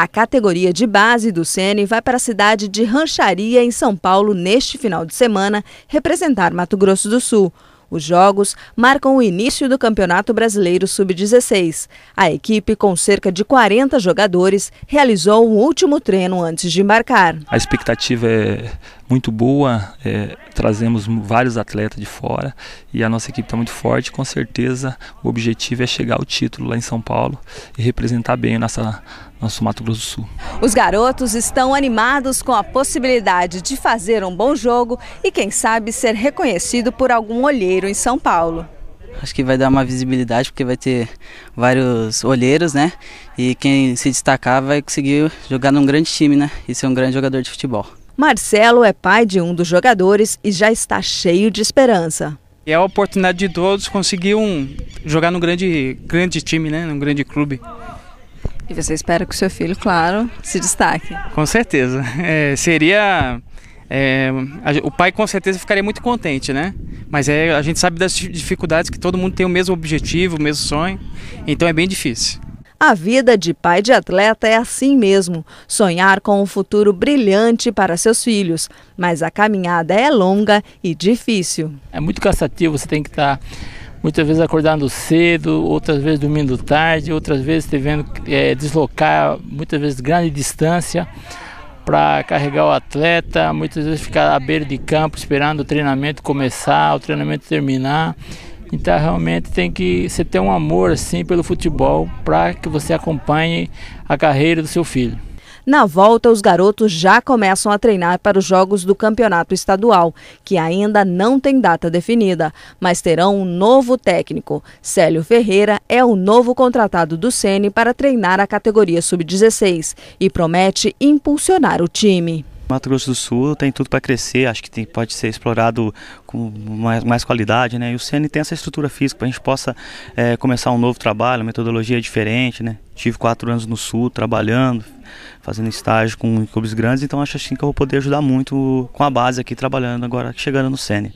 A categoria de base do Sene vai para a cidade de Rancharia, em São Paulo, neste final de semana, representar Mato Grosso do Sul. Os jogos marcam o início do Campeonato Brasileiro Sub-16. A equipe, com cerca de 40 jogadores, realizou um último treino antes de embarcar. A expectativa é muito boa, é, trazemos vários atletas de fora e a nossa equipe está muito forte. Com certeza, o objetivo é chegar ao título lá em São Paulo e representar bem nossa, nosso Mato Grosso do Sul. Os garotos estão animados com a possibilidade de fazer um bom jogo e, quem sabe, ser reconhecido por algum olheiro em São Paulo. Acho que vai dar uma visibilidade, porque vai ter vários olheiros, né? E quem se destacar vai conseguir jogar num grande time, né? E ser um grande jogador de futebol. Marcelo é pai de um dos jogadores e já está cheio de esperança. É a oportunidade de todos conseguir um, jogar num grande, grande time, né? Num grande clube. E você espera que o seu filho, claro, se destaque. Com certeza. É, seria. É, a, o pai com certeza ficaria muito contente, né? Mas é, a gente sabe das dificuldades que todo mundo tem o mesmo objetivo, o mesmo sonho, então é bem difícil. A vida de pai de atleta é assim mesmo: sonhar com um futuro brilhante para seus filhos. Mas a caminhada é longa e difícil. É muito cansativo, você tem que estar. Tá muitas vezes acordando cedo, outras vezes dormindo tarde, outras vezes tendo é, deslocar muitas vezes grande distância para carregar o atleta, muitas vezes ficar à beira de campo esperando o treinamento começar, o treinamento terminar. Então realmente tem que você ter um amor assim pelo futebol para que você acompanhe a carreira do seu filho. Na volta, os garotos já começam a treinar para os jogos do campeonato estadual, que ainda não tem data definida, mas terão um novo técnico. Célio Ferreira é o novo contratado do Sene para treinar a categoria sub-16 e promete impulsionar o time. Mato Grosso do Sul tem tudo para crescer, acho que tem, pode ser explorado com mais, mais, qualidade, né? E o CN tem essa estrutura física para a gente possa é, começar um novo trabalho, metodologia diferente, né? Tive quatro anos no Sul trabalhando, fazendo estágio com clubes grandes, então acho assim que eu vou poder ajudar muito com a base aqui trabalhando agora, chegando no CN.